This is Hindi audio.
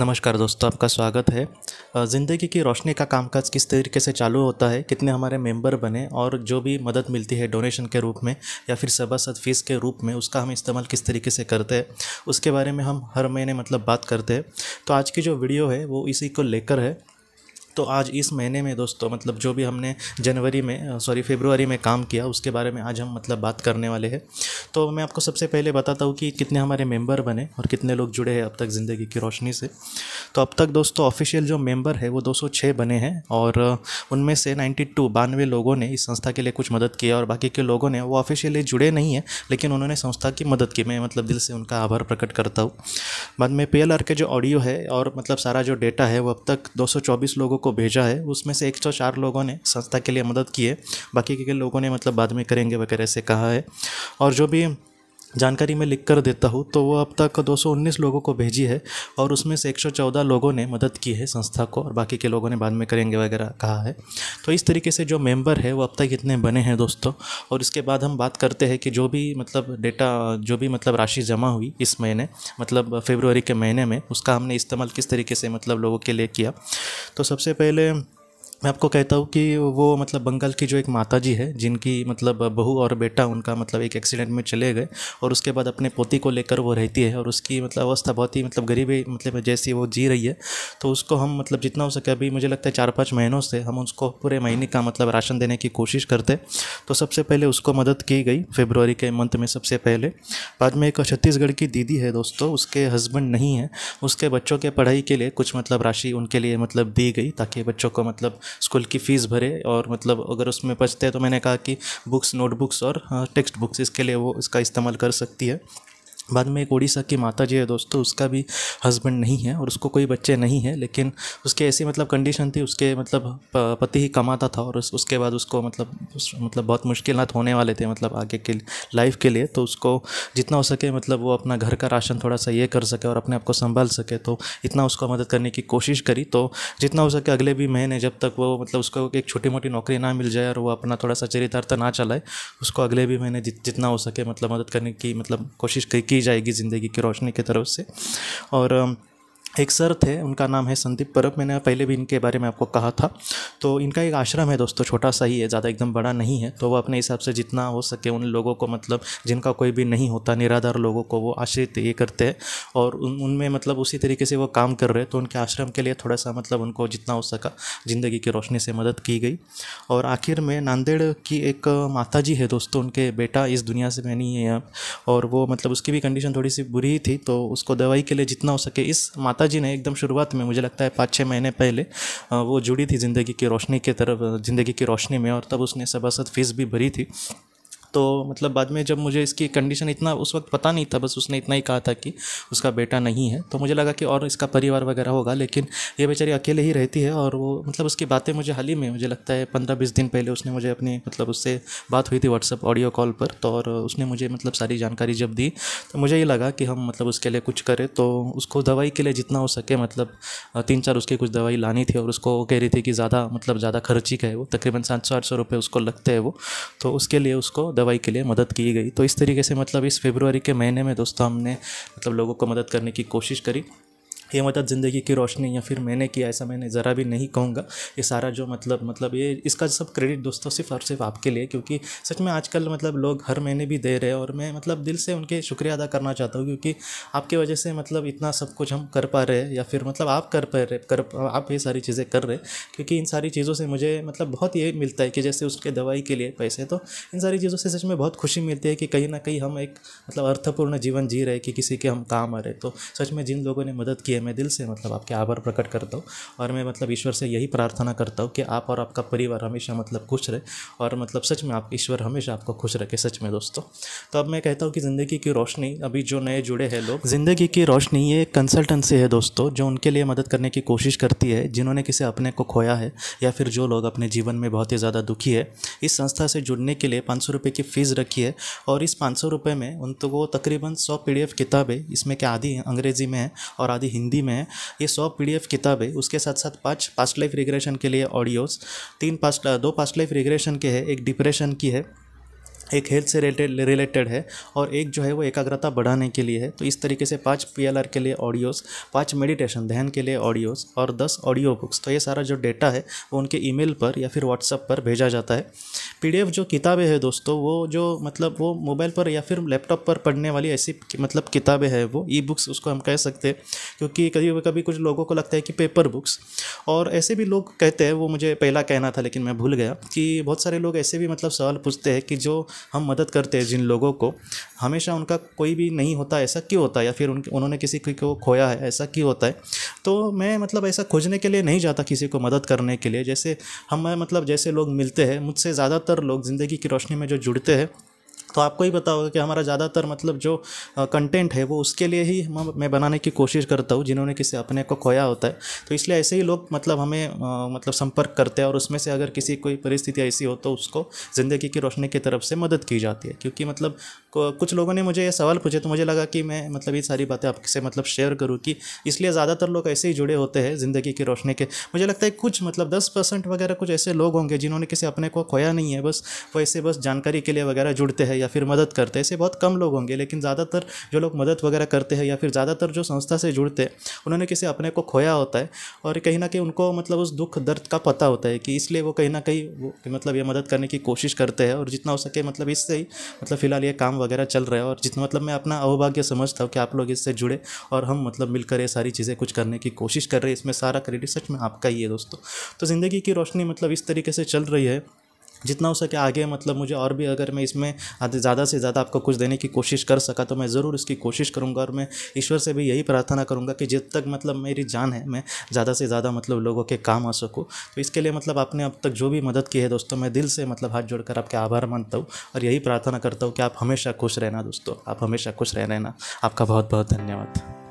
नमस्कार दोस्तों आपका स्वागत है ज़िंदगी की रोशनी का कामकाज किस तरीके से चालू होता है कितने हमारे मेंबर बने और जो भी मदद मिलती है डोनेशन के रूप में या फिर सभासद फीस के रूप में उसका हम इस्तेमाल किस तरीके से करते हैं उसके बारे में हम हर महीने मतलब बात करते हैं तो आज की जो वीडियो है वो इसी को लेकर है तो आज इस महीने में दोस्तों मतलब जो भी हमने जनवरी में सॉरी फेबरवरी में काम किया उसके बारे में आज हम मतलब बात करने वाले हैं तो मैं आपको सबसे पहले बताता हूँ कि कितने हमारे मेम्बर बने और कितने लोग जुड़े हैं अब तक ज़िंदगी की रोशनी से तो अब तक दोस्तों ऑफिशियल जो मेम्बर है वो 206 बने हैं और उनमें से 92 बानवे लोगों ने इस संस्था के लिए कुछ मदद की और बाकी के लोगों ने वो ऑफिशियली जुड़े नहीं हैं लेकिन उन्होंने संस्था की मदद की मैं मतलब दिल से उनका आभार प्रकट करता हूँ बाद में पी के जो ऑडियो है और मतलब सारा जो डेटा है वो अब तक 224 लोगों को भेजा है उसमें से 104 लोगों ने संस्था के लिए मदद की है बाकी के लोगों ने मतलब बाद में करेंगे वगैरह से कहा है और जो भी जानकारी मैं लिख कर देता हूँ तो वो अब तक 219 लोगों को भेजी है और उसमें से 114 लोगों ने मदद की है संस्था को और बाकी के लोगों ने बाद में करेंगे वगैरह कहा है तो इस तरीके से जो मेंबर है वो अब तक इतने बने हैं दोस्तों और इसके बाद हम बात करते हैं कि जो भी मतलब डेटा जो भी मतलब राशि जमा हुई इस महीने मतलब फेबरवरी के महीने में उसका हमने इस्तेमाल किस तरीके से मतलब लोगों के लिए किया तो सबसे पहले मैं आपको कहता हूँ कि वो मतलब बंगाल की जो एक माता जी है जिनकी मतलब बहू और बेटा उनका मतलब एक एक्सीडेंट में चले गए और उसके बाद अपने पोती को लेकर वो रहती है और उसकी मतलब अवस्था बहुत ही मतलब गरीबी मतलब जैसी वो जी रही है तो उसको हम मतलब जितना हो सके अभी मुझे लगता है चार पाँच महीनों से हम उसको पूरे महीने का मतलब राशन देने की कोशिश करते तो सबसे पहले उसको मदद की गई फेबरवरी के मंथ में सबसे पहले बाद में एक छत्तीसगढ़ की दीदी है दोस्तों उसके हस्बैंड नहीं है उसके बच्चों के पढ़ाई के लिए कुछ मतलब राशि उनके लिए मतलब दी गई ताकि बच्चों को मतलब स्कूल की फ़ीस भरे और मतलब अगर उसमें बचते हैं तो मैंने कहा कि बुक्स नोटबुक्स और हाँ, टेक्स्ट बुक्स इसके लिए वो इसका इस्तेमाल कर सकती है बाद में एक उड़ीसा की माता जी है दोस्तों उसका भी हस्बैंड नहीं है और उसको कोई बच्चे नहीं है लेकिन उसके ऐसी मतलब कंडीशन थी उसके मतलब पति ही कमाता था और उस, उसके बाद उसको मतलब उस, मतलब बहुत मुश्किल होने वाले थे मतलब आगे के लाइफ के लिए तो उसको जितना हो सके मतलब वो अपना घर का राशन थोड़ा सा ये कर सके और अपने आप को संभाल सके तो इतना उसको मदद करने की कोशिश करी तो जितना हो सके अगले भी महीने जब तक वो मतलब उसको एक छोटी मोटी नौकरी ना मिल जाए और वो अपना थोड़ा सा चरितार्थ ना चलाए उसको अगले भी महीने जितना हो सके मतलब मदद करने की मतलब कोशिश की दी जाएगी ज़िंदगी की रोशनी की तरफ से और एक सर थे उनका नाम है संदीप परब मैंने पहले भी इनके बारे में आपको कहा था तो इनका एक आश्रम है दोस्तों छोटा सा ही है ज़्यादा एकदम बड़ा नहीं है तो वो अपने हिसाब से जितना हो सके उन लोगों को मतलब जिनका कोई भी नहीं होता निराधार लोगों को वो आश्रित ये करते हैं और उन उनमें मतलब उसी तरीके से वो काम कर रहे हैं तो उनके आश्रम के लिए थोड़ा सा मतलब उनको जितना हो सका ज़िंदगी की रोशनी से मदद की गई और आखिर में नांदेड़ की एक माता जी है दोस्तों उनके बेटा इस दुनिया से मैं नहीं है और वो मतलब उसकी भी कंडीशन थोड़ी सी बुरी थी तो उसको दवाई के लिए जितना हो सके इस माता जी ने एकदम शुरुआत में मुझे लगता है पाँच छः महीने पहले वो जुड़ी थी ज़िंदगी की रोशनी की तरफ ज़िंदगी की रोशनी में और तब उसने सभासद फीस भी भरी थी तो मतलब बाद में जब मुझे इसकी कंडीशन इतना उस वक्त पता नहीं था बस उसने इतना ही कहा था कि उसका बेटा नहीं है तो मुझे लगा कि और इसका परिवार वगैरह होगा लेकिन ये बेचारी अकेले ही रहती है और वो मतलब उसकी बातें मुझे हाल ही में मुझे लगता है पंद्रह बीस दिन पहले उसने मुझे अपनी मतलब उससे बात हुई थी व्हाट्सअप ऑडियो कॉल पर तो और उसने मुझे मतलब सारी जानकारी जब दी तो मुझे ये लगा कि हम मतलब उसके लिए कुछ करें तो उसको दवाई के लिए जितना हो सके मतलब तीन चार उसकी कुछ दवाई लानी थी और उसको कह रही थी कि ज़्यादा मतलब ज़्यादा खर्ची का है वो तकरीबन सात सौ आठ सौ रुपये उसको लगते हैं वो तो उसके लिए उसको दवाई के लिए मदद की गई तो इस तरीके से मतलब इस फेबरवरी के महीने में दोस्तों हमने मतलब लोगों को मदद करने की कोशिश करी ये मतलब ज़िंदगी की रोशनी या फिर मैंने किया ऐसा मैंने ज़रा भी नहीं कहूँगा ये सारा जो मतलब मतलब ये इसका सब क्रेडिट दोस्तों सिर्फ और सिर्फ आपके लिए क्योंकि सच में आजकल मतलब लोग हर महीने भी दे रहे हैं और मैं मतलब दिल से उनके शुक्रिया अदा करना चाहता हूँ क्योंकि आपकी वजह से मतलब इतना सब कुछ हम कर पा रहे हैं या फिर मतलब आप कर पा रहे कर आप ये सारी चीज़ें कर रहे हैं क्योंकि इन सारी चीज़ों से मुझे मतलब बहुत ये मिलता है कि जैसे उसके दवाई के लिए पैसे तो इन सारी चीज़ों से सच में बहुत खुशी मिलती है कि कहीं ना कहीं हम एक मतलब अर्थपूर्ण जीवन जी रहे कि किसी के हम काम आ रहे तो सच में जिन लोगों ने मदद किया लिए मैं दिल से मतलब आपके आभार प्रकट करता हूँ और मैं मतलब ईश्वर से यही प्रार्थना करता हूँ कि आप और आपका परिवार हमेशा मतलब खुश रहे और मतलब सच में आप ईश्वर हमेशा आपको खुश रखे सच में दोस्तों तो अब मैं कहता हूँ कि ज़िंदगी की रोशनी अभी जो नए जुड़े हैं लोग ज़िंदगी की रोशनी ये एक कंसल्टेंसी है दोस्तों जो उनके लिए मदद करने की कोशिश करती है जिन्होंने किसी अपने को खोया है या फिर जो लोग अपने जीवन में बहुत ही ज़्यादा दुखी है इस संस्था से जुड़ने के लिए पाँच सौ की फ़ीस रखी है और इस पाँच सौ रुपये में उनको तो तकरीबन सौ पी किताबें इसमें क्या आधी अंग्रेज़ी में है और आधी हिंदी हिंदी में है ये सौ पी किताब है उसके साथ साथ पाँच पास्ट लाइफ रिग्रेशन के लिए ऑडियोज़ तीन पास्ट दो पास्ट लाइफ रिग्रेशन के है एक डिप्रेशन की है एक हेल्थ से रिलेटेड रिलेटेड है और एक जो है वो एकाग्रता बढ़ाने के लिए है तो इस तरीके से पाँच पीएलआर के लिए ऑडियोज़ पाँच मेडिटेशन ध्यान के लिए ऑडियोज़ और दस ऑडियो बुक्स तो ये सारा जो डेटा है वो उनके ईमेल पर या फिर व्हाट्सअप पर भेजा जाता है पी जो किताबें हैं दोस्तों वो जो मतलब वो मोबाइल पर या फिर लैपटॉप पर पढ़ने वाली ऐसी मतलब किताबें हैं वो ई बुक्स उसको हम कह सकते हैं क्योंकि कभी कभी कुछ लोगों को लगता है कि पेपर बुक्स और ऐसे भी लोग कहते हैं वो मुझे पहला कहना था लेकिन मैं भूल गया कि बहुत सारे लोग ऐसे भी मतलब सवाल पूछते हैं कि जो हम मदद करते हैं जिन लोगों को हमेशा उनका कोई भी नहीं होता ऐसा क्यों होता है या फिर उन्होंने किसी को खोया है ऐसा क्यों होता है तो मैं मतलब ऐसा खोजने के लिए नहीं जाता किसी को मदद करने के लिए जैसे हम मतलब जैसे लोग मिलते हैं मुझसे ज़्यादातर लोग ज़िंदगी की रोशनी में जो जुड़ते हैं तो आपको ही पता होगा कि हमारा ज़्यादातर मतलब जो कंटेंट है वो उसके लिए ही हम मैं बनाने की कोशिश करता हूँ जिन्होंने किसी अपने को खोया होता है तो इसलिए ऐसे ही लोग मतलब हमें मतलब संपर्क करते हैं और उसमें से अगर किसी कोई परिस्थिति ऐसी हो तो उसको ज़िंदगी की रोशनी की तरफ से मदद की जाती है क्योंकि मतलब कुछ लोगों ने मुझे ये सवाल पूछे तो मुझे लगा कि मैं मतलब ये सारी बातें आपसे मतलब शेयर करूँ कि इसलिए ज़्यादातर लोग ऐसे ही जुड़े होते हैं ज़िंदगी की रोशनी के मुझे लगता है कुछ मतलब दस परसेंट वगैरह कुछ ऐसे लोग होंगे जिन्होंने किसी अपने को खोया नहीं है बस वैसे बस जानकारी के लिए वगैरह जुड़ते हैं या फिर मदद करते हैं ऐसे बहुत कम लोग होंगे लेकिन ज़्यादातर जो लोग मदद वगैरह करते हैं या फिर ज़्यादातर जो संस्था से जुड़ते हैं उन्होंने किसी अपने को खोया होता है और कहीं ना कहीं उनको मतलब उस दुख दर्द का पता होता है कि इसलिए वो कहीं ना कहीं वो मतलब ये मदद करने की कोशिश करते हैं और जितना हो सके मतलब इससे ही मतलब फ़िलहाल ये काम वगैरह चल रहा है और जितना मतलब मैं अपना अवभाग्य समझता हूँ कि आप लोग इससे जुड़े और हम मतलब मिलकर ये सारी चीज़ें कुछ करने की कोशिश कर रहे हैं इसमें सारा क्रेडिट सच में आपका ही है दोस्तों तो ज़िंदगी की रोशनी मतलब इस तरीके से चल रही है जितना हो सके आगे मतलब मुझे और भी अगर मैं इसमें ज़्यादा से ज़्यादा आपको कुछ देने की कोशिश कर सका तो मैं ज़रूर इसकी कोशिश करूँगा और मैं ईश्वर से भी यही प्रार्थना करूँगा कि जब तक मतलब मेरी जान है मैं ज़्यादा से ज़्यादा मतलब लोगों के काम आ सकूँ तो इसके लिए मतलब आपने अब तक जो भी मदद की है दोस्तों मैं दिल से मतलब हाथ जोड़कर आपके आभार मानता हूँ और यही प्रार्थना करता हूँ कि आप हमेशा खुश रहना दोस्तों आप हमेशा खुश रह रहना आपका बहुत बहुत धन्यवाद